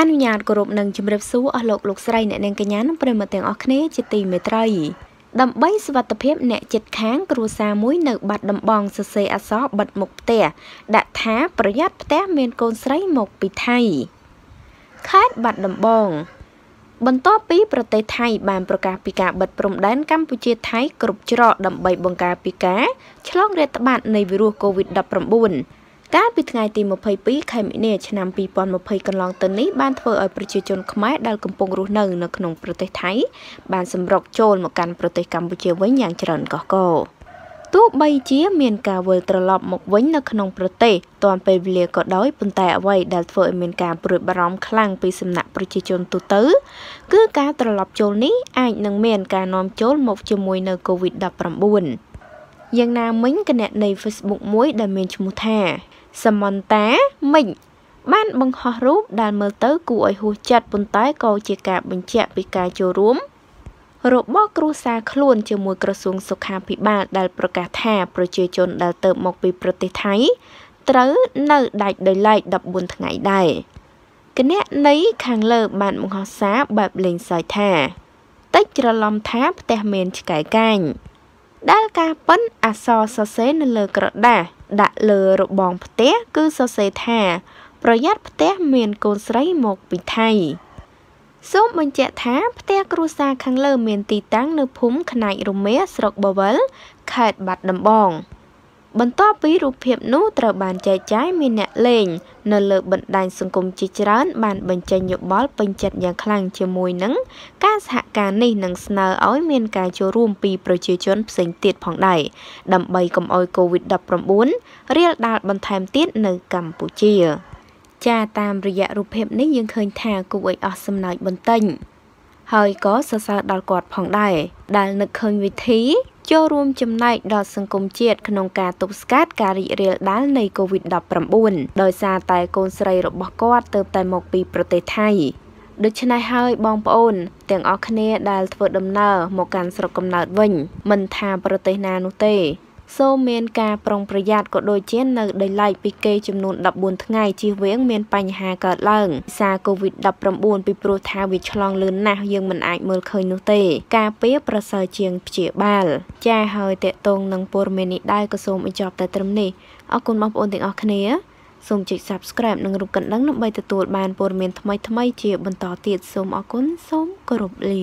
អនុញ្ញាតគោរពនិងជម្រាបសួរអស់លោកលោកស្រីអ្នកនាងកញ្ញានិងប្រិមត្តទាំងអស់គ្នាជាទីមេត្រីដើម្បីសុវត្ថិភាពអ្នកចិត្តខាងគ្រួសារមួយនៅបាត់ដំបងសរសេរអសរបិទមុខផ្ទះដាក់ថាប្រយ័ត្នផ្ទះមានកូនស្រីមកពីថៃខេត្តបាត់ដំបង បន្ទាប់ពីប្រទេសថៃបានប្រកាសពីការបិទព្រំដែនកម្ពុជាថៃគ្រប់ច្រកដើម្បីបង្ការពីការឆ្លងរាតត្បាតនៃវីរុស COVID-19 កាលពីថ្ងៃទី22ខែមីនាឆ្នាំ2020កន្លងទៅនេះបានធ្វើឲ្យប្រជាជន ខ្មែរដែលកំពុងរស់នៅនៅក្នុងប្រទេសថៃ បានសម្រុកចូលមកកាន់ប្រទេសកម្ពុជាវិញយ៉ាងច្រើនកុះករទោះបីជាមានការវិលត្រឡប់មកវិញនៅក្នុងប្រទេសទាន់ពេលវេលាក៏ដោយប៉ុន្តែអ្វីដែលធ្វើឲ្យមានការព្រួយបារម្ភខ្លាំងពីសំណាក់ប្រជាជនទូទៅគឺការត្រឡប់ចូលនេះអាចនឹងមានការនាំចូលមកជាមួយនៅ COVID-19 យ៉ាងណាមិញគណនី Facebook មួយដែលមានឈ្មោះថាសមន្តាមិញបាន បង្ហោះរូបដែលមើលទៅគួរឲ្យហួសចិត្តប៉ុន្តែក៏ជាការបញ្ជាក់ពីការចូលរួមរបស់ គ្រួសារខ្លួនជាមួយក្រសួងសុខាភិបាលដែលប្រកាសថាប្រជាជនដែលទៅមកពីប្រទេសថៃ ត្រូវនៅដាច់ដោយឡែក14ថ្ងៃដែរគណៈនៃខាងលើបានបង្ហោះសារបែបលេងសើចថាតិចច្រឡំថាផ្ទះមានឆ្កែកាញ់ដែលការប៉ិនអក្សរសរសេរនៅលើក្រដាសដាក់លើរបងផ្ទះគឺសរសេរថាប្រយ័ត្នផ្ទះមានកូនស្រីមកពីថៃសូមបញ្ជាក់ថាផ្ទះគ្រួសារខាងលើ មានទីតាំងនៅភូមិខ្នែករមៀស្រុកបវលខេត្តបាត់ដំបងបន្ទាប់ពីរូបភាពនោះត្រូវបានចែកចាយមានអ្នកលេងនៅលើបណ្ដាញសង្គមជាច្រើនបានបញ្ចេញយោបល់ពេញចិត្តយ៉ាងខ្លាំងជាមួយនឹងការសហការនេះនឹងស្នើឲ្យមានការចូលរួមពីប្រជាជនផ្សេងទៀតផងដែរដើម្បីកុំឲ្យ COVID-19 រាលដាលបន្ថែមទៀតនៅ កម្ពុជា ចាតាមរយៈរូបភាពនេះយើងឃើញថាគូឲ្យអស់សំណើចបន្តិចហើយក៏សរសើរដល់គាត់ផងដែរដែលនឹកឃើញវិធីចូលរួមចំណែកដល់សង្គមជាតិក្នុងការ ទប់ស្កាត់ការរីករាលដាលនៃ COVID-19 ដោយសារតែកូនស្រីរបស់គាត់ទើបតែមកពីប្រទេសថៃដូច្នេះហើយបងប្អូន ទាំងអស់គ្នា ដែលធ្វើដំណើរមកកាន់ស្រុកកំណើតវិញ មិនថាប្រទេសណានោះទេសូមមានការប្រុងប្រយ័ត្នក៏ដូចជានៅដីឡែកពីគេចំនួន14ថ្ងៃជៀសវាងមានបញ្ហាកើតឡើង សារ COVID-19 ពីព្រោះថាវាឆ្លងលឿនណាស់យើងមិនអាចមើលឃើញនោះទេ ការពារប្រសើរជាងព្យាបាល ចា៎ហើយតេតងនឹងព័ត៌មាននេះដែរក៏សូមបញ្ចប់តែត្រឹមនេះអរគុណបងប្អូនទាំងអស់គ្នាសូមចុច Subscribe និងរូបកណ្ដឹងដើម្បីទទួលបានព័ត៌មានថ្មីៗជាបន្តទៀតសូមអរគុណសូមគោរពលា